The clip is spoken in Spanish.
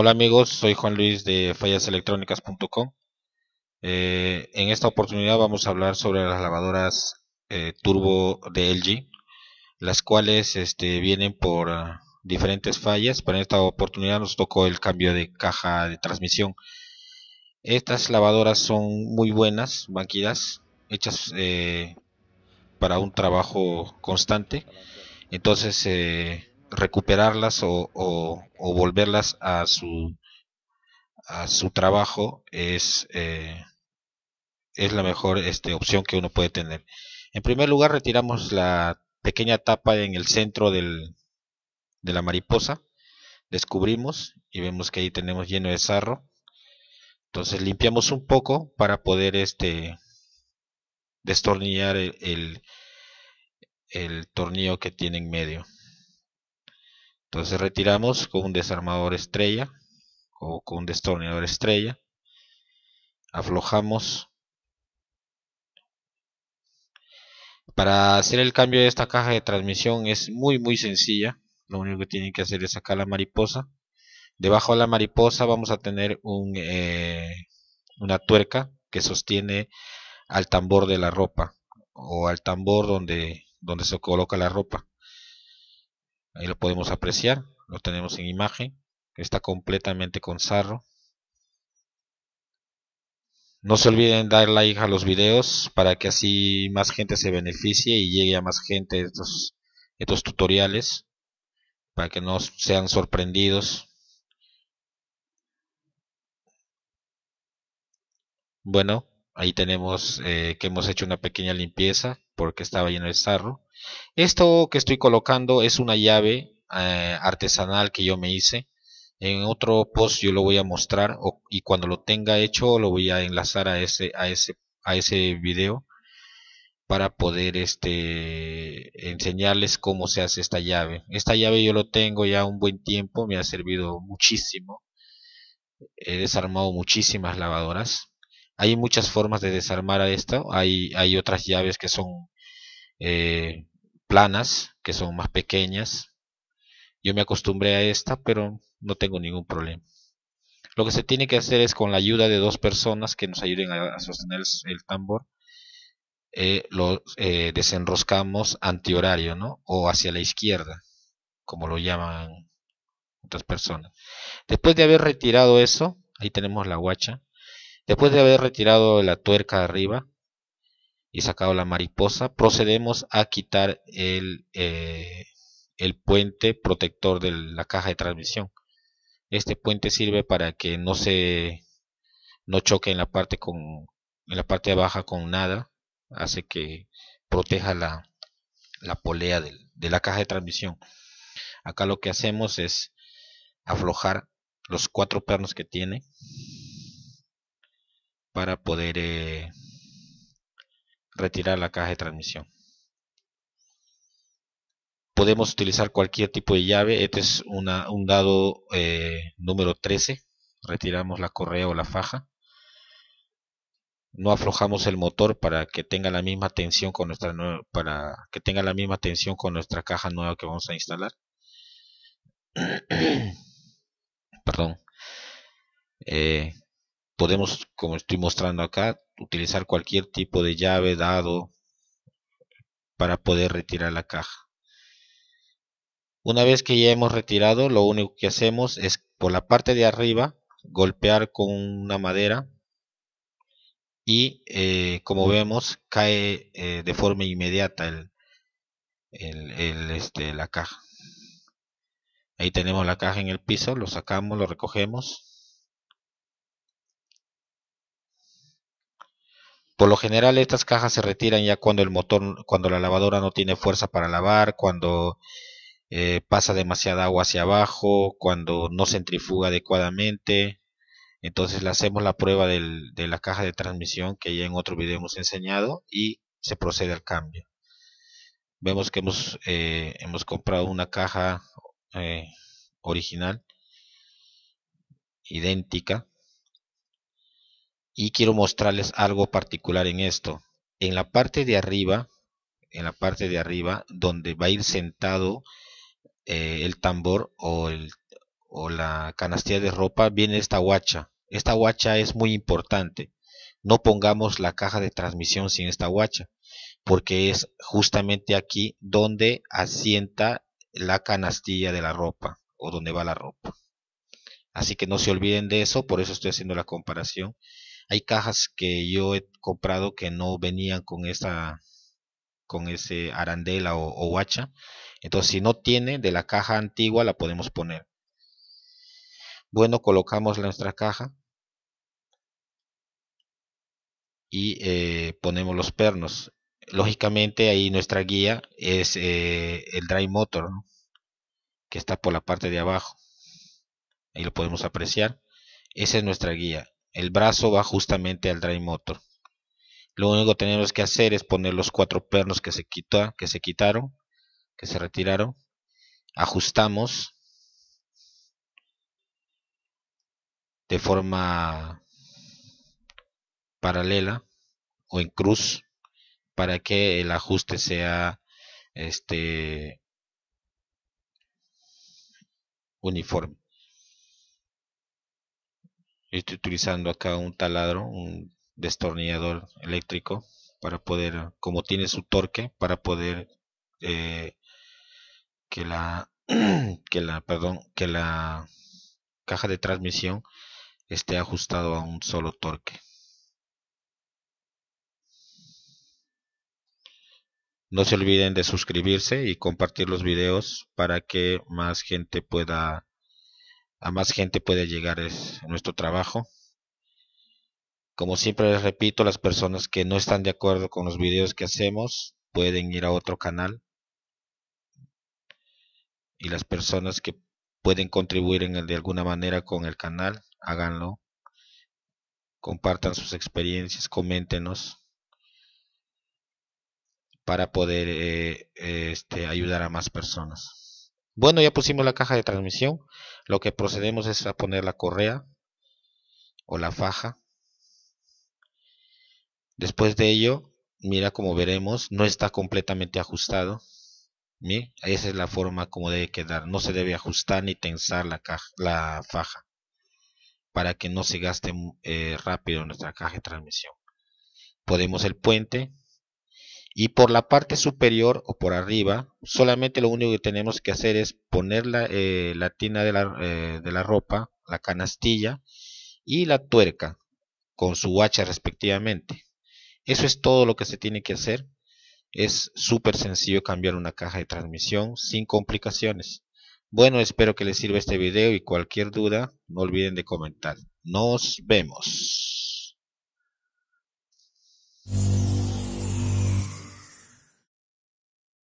Hola amigos, soy Juan Luis de fallaselectrónicas.com. Eh, en esta oportunidad vamos a hablar sobre las lavadoras eh, turbo de LG, las cuales este, vienen por ah, diferentes fallas, pero en esta oportunidad nos tocó el cambio de caja de transmisión. Estas lavadoras son muy buenas, banquidas, hechas eh, para un trabajo constante. Entonces, recuperarlas o, volverlas a su, a su trabajo es, eh, la mejor este, opción que uno puede tener. En primer lugar, retiramos la pequeña tapa en el centro del, de la mariposa. Descubrimos y vemos que ahí tenemos lleno de sarro. Entonces limpiamos un poco para poder este, destornillar el tornillo que tiene en medio. Entonces retiramos con un desarmador estrella o con un destornillador estrella. Aflojamos. Para hacer el cambio de esta caja de transmisión es muy muy sencilla. Lo único que tienen que hacer es sacar la mariposa. Debajo de la mariposa vamos a tener eh, una tuerca que sostiene al tambor de la ropa o al tambor donde, donde se coloca la ropa ahí lo podemos apreciar, lo tenemos en imagen, está completamente con sarro. No se olviden dar like a los videos para que así más gente se beneficie y llegue a más gente estos, estos tutoriales para que no sean sorprendidos. Bueno, Ahí tenemos eh, que hemos hecho una pequeña limpieza porque estaba lleno de sarro. Esto que estoy colocando es una llave eh, artesanal que yo me hice. En otro post yo lo voy a mostrar y cuando lo tenga hecho lo voy a enlazar a ese, a ese, a ese video para poder este, enseñarles cómo se hace esta llave. Esta llave yo lo tengo ya un buen tiempo, me ha servido muchísimo. He desarmado muchísimas lavadoras hay muchas formas de desarmar a esto. Hay, hay otras llaves que son eh, planas, que son más pequeñas. Yo me acostumbré a esta, pero no tengo ningún problema. Lo que se tiene que hacer es con la ayuda de dos personas que nos ayuden a, sostener el, tambor, eh, lo eh, desenroscamos antihorario, ¿no? O hacia la izquierda, como lo llaman otras personas. Después de haber retirado eso, ahí tenemos la guacha. Después de haber retirado la tuerca de arriba y sacado la mariposa, procedemos a quitar el, eh, el puente protector de la caja de transmisión. Este puente sirve para que no se no choque en la parte con en la parte baja con nada, hace que proteja la, polea de, de la caja de transmisión. Acá lo que hacemos es aflojar los cuatro pernos que tiene para poder eh, retirar la caja de transmisión. Podemos utilizar cualquier tipo de llave. Este es un dado eh, número 13. Retiramos la correa o la faja. No aflojamos el motor para que tenga la misma tensión con nuestra para que tenga la misma tensión con nuestra caja nueva que vamos a instalar. Perdón. Eh, podemos, como estoy mostrando acá, utilizar cualquier tipo de llave, dado, para poder retirar la caja. Una vez que ya hemos retirado, lo único que hacemos es por la parte de arriba golpear con una madera y eh, como vemos cae eh, de forma inmediata el, este, la caja. Ahí tenemos la caja en el piso, lo sacamos, lo recogemos Por lo general estas cajas se retiran ya cuando el motor, cuando la lavadora no tiene fuerza para lavar, cuando eh, pasa demasiada agua hacia abajo, cuando no centrifuga adecuadamente. Entonces le hacemos la prueba de la caja de transmisión que ya en otro video hemos enseñado y se procede al cambio. Vemos que hemos, eh, comprado una caja eh, original idéntica y quiero mostrarles algo particular en esto. En la parte de arriba, en la parte de arriba, donde va a ir sentado eh, el tambor o, o la canastilla de ropa, viene esta guacha. Esta guacha es muy importante. No pongamos la caja de transmisión sin esta guacha, porque es justamente aquí donde asienta la canastilla de la ropa o donde va la ropa. Así que no se olviden de eso, por eso estoy haciendo la comparación hay cajas que yo he comprado que no venían con esa con ese arandela o, guacha entonces si no tiene de la caja antigua la podemos poner bueno colocamos nuestra caja y eh, ponemos los pernos lógicamente ahí nuestra guía es eh, el drive motor que está por la parte de abajo ahí lo podemos apreciar esa es nuestra guía el brazo va justamente al drive motor. Lo único que tenemos que hacer es poner los cuatro pernos que se, que se quitaron, que se retiraron. Ajustamos de forma paralela o en cruz para que el ajuste sea este uniforme estoy utilizando acá un taladro, un destornillador eléctrico para poder, como tiene su torque, para poder eh, que la que la perdón que la caja de transmisión esté ajustado a un solo torque. No se olviden de suscribirse y compartir los videos para que más gente pueda a más gente puede llegar nuestro trabajo. Como siempre les repito, las personas que no están de acuerdo con los videos que hacemos pueden ir a otro canal. Y las personas que pueden contribuir en de alguna manera con el canal, háganlo. Compartan sus experiencias, coméntenos para poder eh, eh, este, ayudar a más personas. Bueno, ya pusimos la caja de transmisión. Lo que procedemos es a poner la correa o la faja. Después de ello, mira como veremos, no está completamente ajustado. esa es la forma como debe quedar. No se debe ajustar ni tensar la, faja para que no se gaste eh, rápido nuestra caja de transmisión. Podemos el puente, y por la parte superior o por arriba solamente lo único que tenemos que hacer es poner la, eh, tina de la, eh, de la ropa, la canastilla y la tuerca con su hacha respectivamente. Eso es todo lo que se tiene que hacer. Es súper sencillo cambiar una caja de transmisión sin complicaciones. Bueno, espero que les sirva este video y cualquier duda no olviden de comentar. Nos vemos.